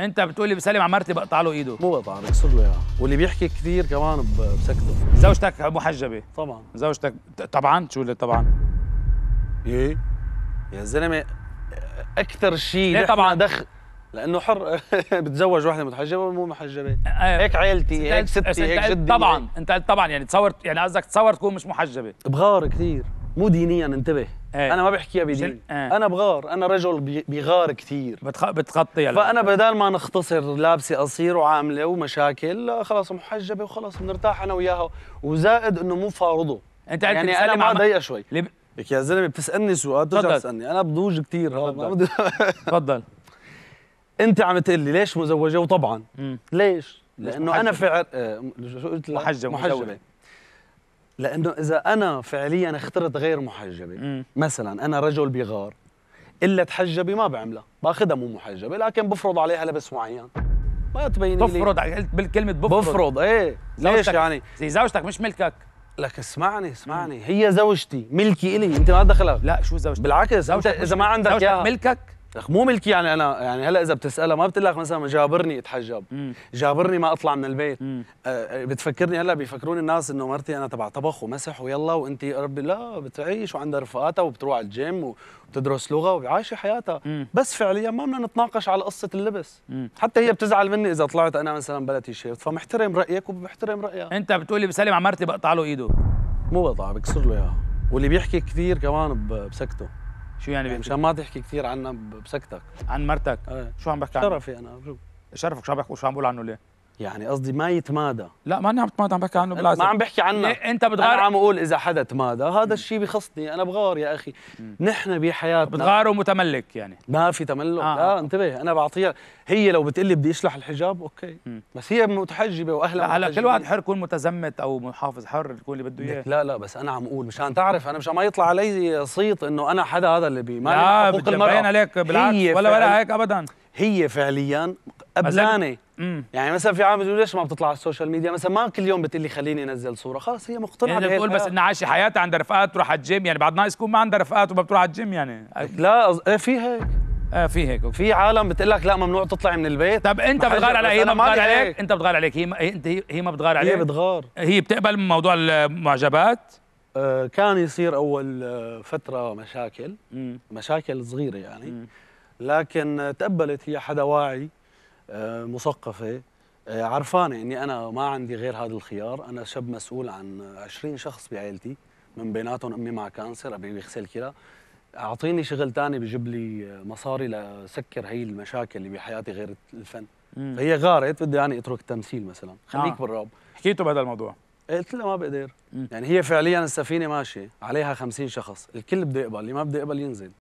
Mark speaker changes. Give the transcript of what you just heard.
Speaker 1: انت بتقولي بسلم على مرتي بقطع له ايده مو بقطع بكسر له اياها واللي بيحكي كثير كمان بسكته زوجتك محجبه طبعا زوجتك طبعا شو اللي طبعا ايه يا زلمه اكثر شيء ليه طبعا دخل لانه حر بتزوج وحده متحجبه ومو محجبه أيوة. هيك عيلتي هيك ستي هيك جدي طبعا انت قلت طبعا يعني تصور يعني قصدك تصور تكون مش محجبه بغار كثير مو دينيا انتبه ايه. انا ما بحكيها بدين ايه. انا بغار انا رجل بغار كثير بتخ... بتغطي فانا بدل ما نختصر لابسه قصير وعامله ومشاكل خلاص خلص محجبه وخلص بنرتاح انا وياها وزائد انه مو فارضه انت يعني انا ما ضيق شوي لب... لك يا زلمه بتسالني سؤال ترجع تسالني انا بضوج كثير هذا تفضل انت عم تقول لي ليش مزوجه وطبعا مم. ليش؟ لانه انا فعلا إيه، شو قلت محجبه محجبه لانه اذا انا فعليا اخترت غير محجبه مثلا انا رجل بغار الا تحجبي ما بعملها باخذها مو محجبه لكن بفرض عليها لبس معين ما تبين لي بفرض بالكلمه بفرض بفرض ايه ليش يعني زي زوجتك مش ملكك لك اسمعني اسمعني هي زوجتي ملكي الي انت ما دخلك لا شو زوجتك بالعكس زوجتك انت اذا ما عندك زوجتك ملكك لك مو ملكي يعني انا يعني هلا اذا بتسالها ما بتقول لك مثلا جابرني اتحجب مم. جابرني ما اطلع من البيت أه بتفكرني هلا بيفكروني الناس انه مرتي انا تبع طبخ ومسح ويلا وانت ربي لا بتعيش وعندها رفقاتها وبتروح على الجيم وبتدرس لغه وعايشه حياتها مم. بس فعليا ما بدنا نتناقش على قصه اللبس مم. حتى هي بتزعل مني اذا طلعت انا مثلا بلا تيشيرت فمحترم رايك وبحترم رايها انت بتقولي بسلم على مرتي بقطع له ايده مو بقطع بكسر له اياها واللي بيحكي كثير كمان بسكته شو يعني, يعني مشان ما تحكي كثير عنا بسكتك عن مرتك ايه. شو عم بحكي عنها؟ شرفي انا شو شرفك شو عم بحكي شو عم بقول عنه ليه؟ يعني قصدي ما يتمادى لا ماني عم بتمادى عم بحكي عنه بلازم ما عم بحكي عنه إيه، انت بتغار انا عم اقول اذا حدا تمادى هذا الشيء بخصني انا بغار يا اخي نحن بحياتنا بتغار ومتملك يعني ما في تملك آه. لا آه. انتبه انا بعطيها هي لو بتقلي بدي اشلح الحجاب اوكي م. بس هي متحجبه واهلها هلا كل واحد حر يكون متزمت او محافظ حر يكون اللي بده اياه لا لا بس انا عم اقول مشان تعرف انا مشان ما يطلع علي صيت انه انا حدا هذا اللي بي ما لا حقوق المرأة عليك بالعكس ولا ولا هيك ابدا هي فعليا قبلانه يعني مثلا في عالم بيقولوا ليش ما بتطلع على السوشيال ميديا مثلا ما كل يوم بتقول لي خليني انزل صوره خلص هي مقتنعه يعني بتقول بس انها عايشه حياتها عندها رفقات تروح على الجيم يعني بعد ناقص يكون ما عندها رفقات وما بتروح على الجيم يعني لا ايه في هيك اه في هيك في عالم بتقول لك لا ممنوع تطلعي من البيت طب انت بتغار على هي ما بتغار عليك. انت بتغار عليك هي ما... انت هي ما بتغار عليك هي بتغار هي بتقبل من موضوع المعجبات آه، كان يصير اول آه، فتره مشاكل مم. مشاكل صغيره يعني مم. لكن تقبلت هي حدا واعي آه، مثقفه آه، عرفانه اني انا ما عندي غير هذا الخيار انا شاب مسؤول عن 20 شخص بعائلتي من بيناتهم امي مع كانسر ابي بيغسل كلى اعطيني شغل ثاني بجيب لي مصاري لسكر هي المشاكل اللي بحياتي غير الفن مم. فهي غارت بدي يعني اترك التمثيل مثلا خليك آه. بالراب حكيته بهذا الموضوع إيه، قلت لها ما بقدر مم. يعني هي فعليا السفينه ماشيه عليها 50 شخص الكل بده يقبل اللي ما بده يقبل ينزل